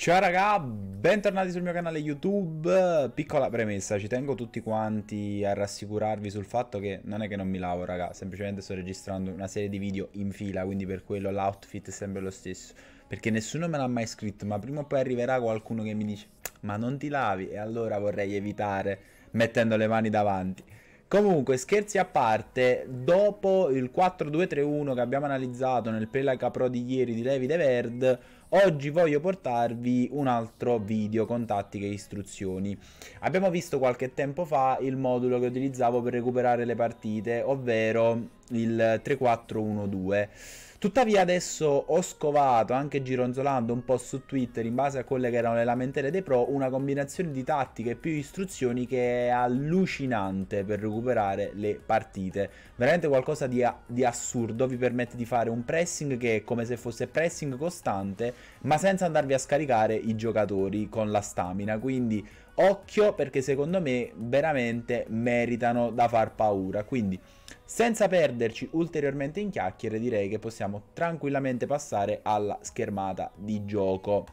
Ciao raga, bentornati sul mio canale YouTube. Piccola premessa, ci tengo tutti quanti a rassicurarvi sul fatto che non è che non mi lavo, raga, semplicemente sto registrando una serie di video in fila, quindi per quello l'outfit è sempre lo stesso. Perché nessuno me l'ha mai scritto, ma prima o poi arriverà qualcuno che mi dice "Ma non ti lavi" e allora vorrei evitare mettendo le mani davanti. Comunque, scherzi a parte, dopo il 4-2-3-1 che abbiamo analizzato nel Pelaca Pro di ieri di Levi De Verd, oggi voglio portarvi un altro video con tattiche e istruzioni. Abbiamo visto qualche tempo fa il modulo che utilizzavo per recuperare le partite, ovvero il 3-4-1-2. Tuttavia adesso ho scovato, anche gironzolando un po' su Twitter in base a quelle che erano le lamentele dei pro, una combinazione di tattiche più istruzioni che è allucinante per recuperare le partite. Veramente qualcosa di, di assurdo, vi permette di fare un pressing che è come se fosse pressing costante, ma senza andarvi a scaricare i giocatori con la stamina, quindi occhio perché secondo me veramente meritano da far paura. Quindi senza perderci ulteriormente in chiacchiere direi che possiamo tranquillamente passare alla schermata di gioco.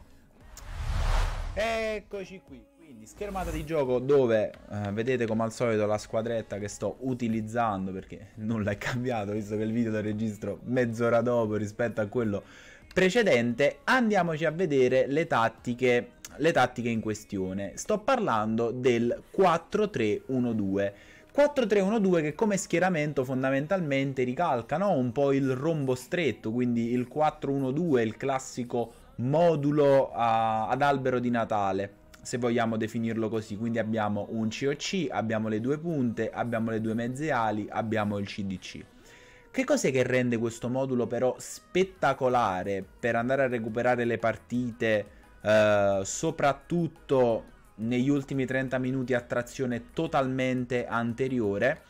Eccoci qui, quindi schermata di gioco dove eh, vedete come al solito la squadretta che sto utilizzando perché nulla è cambiato visto che il video lo registro mezz'ora dopo rispetto a quello precedente. Andiamoci a vedere le tattiche, le tattiche in questione. Sto parlando del 4-3-1-2 4-3-1-2 che come schieramento fondamentalmente ricalca no? un po' il rombo stretto, quindi il 4-1-2, il classico modulo a, ad albero di Natale, se vogliamo definirlo così. Quindi abbiamo un COC, abbiamo le due punte, abbiamo le due mezze ali, abbiamo il CDC. Che cos'è che rende questo modulo però spettacolare per andare a recuperare le partite, eh, soprattutto negli ultimi 30 minuti a trazione totalmente anteriore.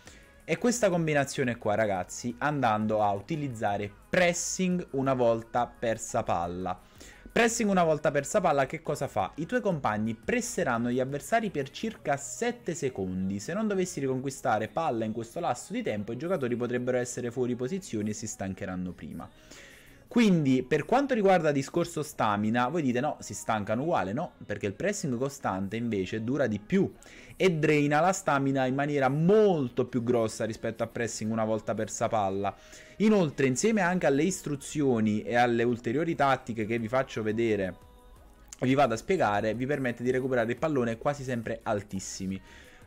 E questa combinazione qua, ragazzi, andando a utilizzare pressing una volta persa palla. Pressing una volta persa palla che cosa fa? I tuoi compagni presseranno gli avversari per circa 7 secondi. Se non dovessi riconquistare palla in questo lasso di tempo, i giocatori potrebbero essere fuori posizione e si stancheranno prima. Quindi per quanto riguarda discorso stamina, voi dite no, si stancano uguale, no? Perché il pressing costante invece dura di più e drena la stamina in maniera molto più grossa rispetto a pressing una volta persa palla. Inoltre insieme anche alle istruzioni e alle ulteriori tattiche che vi faccio vedere vi vado a spiegare, vi permette di recuperare il pallone quasi sempre altissimi.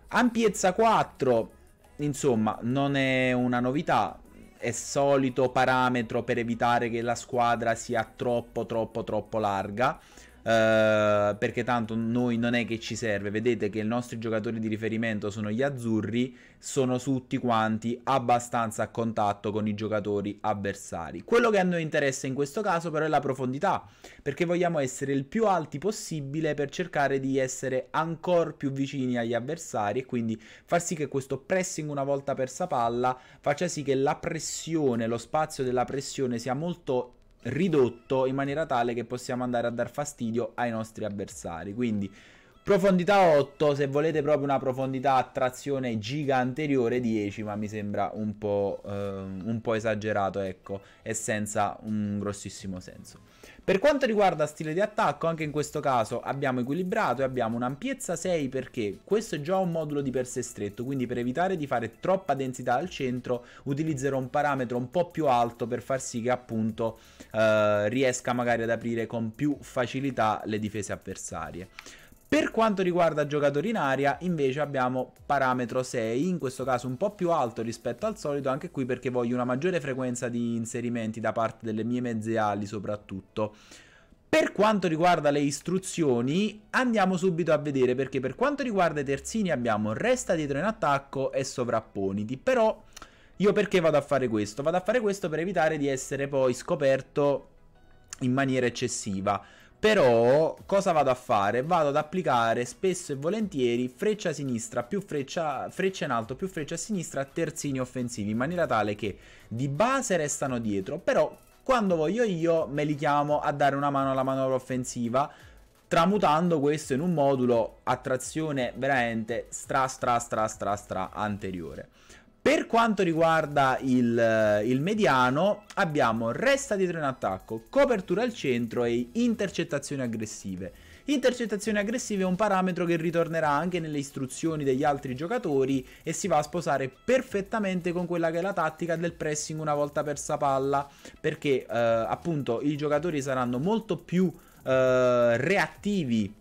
Ampiezza 4, insomma, non è una novità, è solito parametro per evitare che la squadra sia troppo troppo troppo larga eh, perché tanto noi non è che ci serve. Vedete che i nostri giocatori di riferimento sono gli azzurri, sono tutti quanti abbastanza a contatto con i giocatori avversari. Quello che a noi interessa in questo caso però è la profondità, perché vogliamo essere il più alti possibile per cercare di essere ancora più vicini agli avversari e quindi far sì che questo pressing una volta persa palla faccia sì che la pressione, lo spazio della pressione sia molto ridotto in maniera tale che possiamo andare a dar fastidio ai nostri avversari. Quindi Profondità 8, se volete proprio una profondità a trazione giga anteriore 10, ma mi sembra un po', eh, un po' esagerato, ecco, e senza un grossissimo senso. Per quanto riguarda stile di attacco, anche in questo caso abbiamo equilibrato e abbiamo un'ampiezza 6 perché questo è già un modulo di per sé stretto, quindi per evitare di fare troppa densità al centro utilizzerò un parametro un po' più alto per far sì che appunto eh, riesca magari ad aprire con più facilità le difese avversarie. Per quanto riguarda giocatori in aria, invece abbiamo parametro 6, in questo caso un po' più alto rispetto al solito, anche qui perché voglio una maggiore frequenza di inserimenti da parte delle mie mezze ali soprattutto. Per quanto riguarda le istruzioni, andiamo subito a vedere perché per quanto riguarda i terzini abbiamo resta dietro in attacco e sovrapponiti, però io perché vado a fare questo? Vado a fare questo per evitare di essere poi scoperto in maniera eccessiva. Però cosa vado a fare? Vado ad applicare spesso e volentieri freccia a sinistra, più freccia, freccia in alto, più freccia a sinistra, terzini offensivi, in maniera tale che di base restano dietro, però quando voglio io me li chiamo a dare una mano alla manovra offensiva, tramutando questo in un modulo a trazione veramente stra stra stra stra stra anteriore. Per quanto riguarda il, eh, il, mediano, abbiamo resta dietro in attacco, copertura al centro e intercettazioni aggressive. Intercettazioni aggressive è un parametro che ritornerà anche nelle istruzioni degli altri giocatori e si va a sposare perfettamente con quella che è la tattica del pressing una volta persa palla, perché eh, appunto i giocatori saranno molto più eh, reattivi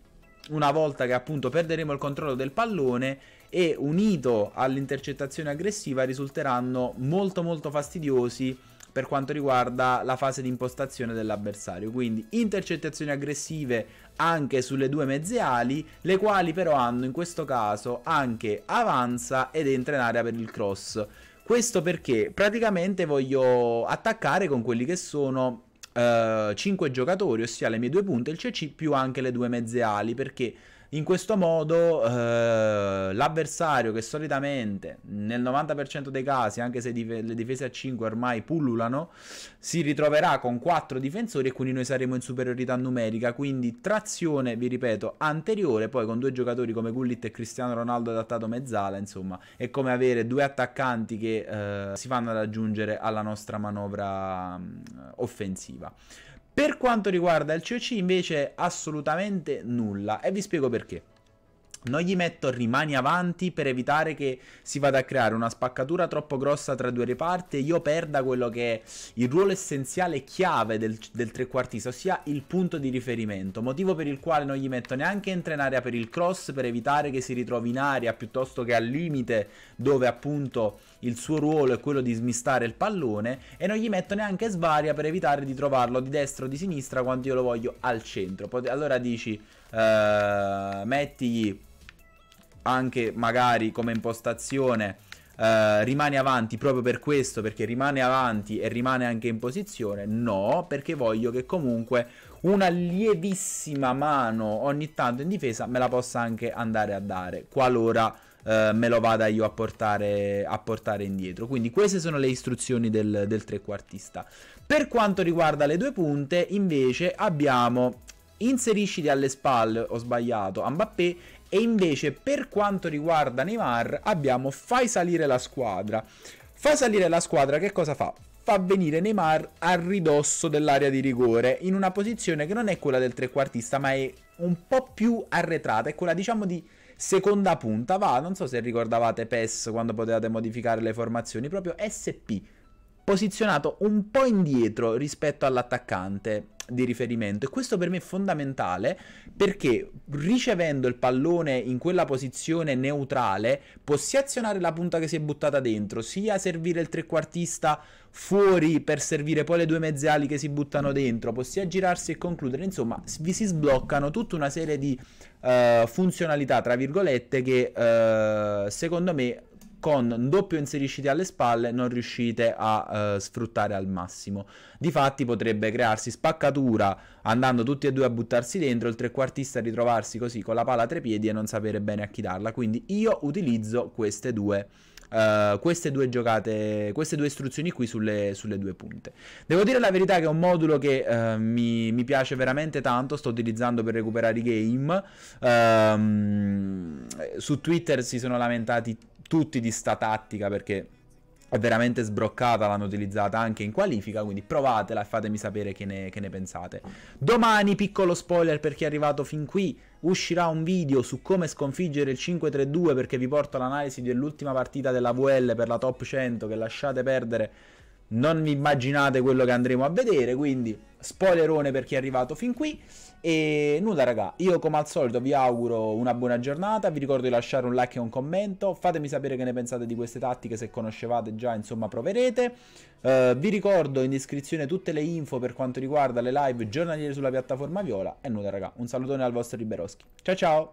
una volta che appunto perderemo il controllo del pallone e unito all'intercettazione aggressiva risulteranno molto molto fastidiosi per quanto riguarda la fase di impostazione dell'avversario. Quindi intercettazioni aggressive anche sulle due mezze ali, le quali però hanno in questo caso anche avanza ed entra in area per il cross. Questo perché praticamente voglio attaccare con quelli che sono eh, 5 giocatori, ossia le mie due punte, il CC più anche le due mezze ali, perché in questo modo eh, l'avversario che solitamente nel 90% dei casi, anche se dif- le difese a 5 ormai pullulano, si ritroverà con 4 difensori e quindi noi saremo in superiorità numerica, quindi trazione, vi ripeto, anteriore, poi con due giocatori come Gullit e Cristiano Ronaldo adattato mezzala, insomma, è come avere due attaccanti che eh, si vanno ad aggiungere alla nostra manovra mh, mm, offensiva. Per quanto riguarda il COC invece assolutamente nulla e vi spiego perché. Non gli metto rimani avanti per evitare che si vada a creare una spaccatura troppo grossa tra due reparti e io perda quello che è il ruolo essenziale chiave del, del trequartista, ossia il punto di riferimento. Motivo per il quale non gli metto neanche entra in area per il cross per evitare che si ritrovi in aria piuttosto che al limite dove appunto il suo ruolo è quello di smistare il pallone e non gli metto neanche svaria per evitare di trovarlo di destra o di sinistra quando io lo voglio al centro. Pot allora dici, eh, mettigli anche magari come impostazione... Uh, eh, rimane avanti proprio per questo, perché rimane avanti e rimane anche in posizione? No, perché voglio che comunque una lievissima mano ogni tanto in difesa me la possa anche andare a dare, qualora eh, me lo vada io a portare, a portare, indietro. Quindi queste sono le istruzioni del, del trequartista. Per quanto riguarda le due punte, invece abbiamo inserisciti alle spalle, ho sbagliato, a Mbappé e invece per quanto riguarda Neymar abbiamo fai salire la squadra. Fai salire la squadra che cosa fa? fa venire Neymar a ridosso dell'area di rigore, in una posizione che non è quella del trequartista, ma è un po' più arretrata, è quella diciamo di seconda punta, va, non so se ricordavate PES quando potevate modificare le formazioni, proprio SP, posizionato un po' indietro rispetto all'attaccante di riferimento e questo per me è fondamentale perché ricevendo il pallone in quella posizione neutrale può sia azionare la punta che si è buttata dentro, sia servire il trequartista fuori per servire poi le due mezze ali che si buttano dentro, può sia girarsi e concludere, insomma vi si sbloccano tutta una serie di uh, funzionalità tra virgolette che uh, secondo me con doppio inserisciti alle spalle non riuscite a eh, sfruttare al massimo. Difatti potrebbe crearsi spaccatura andando tutti e due a buttarsi dentro, il trequartista ritrovarsi così con la pala a tre piedi e non sapere bene a chi darla. Quindi io utilizzo queste due. Uh, queste due giocate, queste due istruzioni qui sulle, sulle, due punte. Devo dire la verità che è un modulo che uh, mi, mi, piace veramente tanto, sto utilizzando per recuperare i game. Uh, su Twitter si sono lamentati tutti di sta tattica perché è veramente sbroccata, l'hanno utilizzata anche in qualifica, quindi provatela e fatemi sapere che ne, che ne, pensate. Domani, piccolo spoiler per chi è arrivato fin qui, uscirà un video su come sconfiggere il 5-3-2 perché vi porto l'analisi dell'ultima partita della VL per la top 100 che lasciate perdere non vi immaginate quello che andremo a vedere, quindi spoilerone per chi è arrivato fin qui. E nulla raga, io come al solito vi auguro una buona giornata, vi ricordo di lasciare un like e un commento, fatemi sapere che ne pensate di queste tattiche, se conoscevate già insomma proverete. Uh, vi ricordo in descrizione tutte le info per quanto riguarda le live giornaliere sulla piattaforma Viola e nulla raga, un salutone al vostro Liberoschi. Ciao ciao!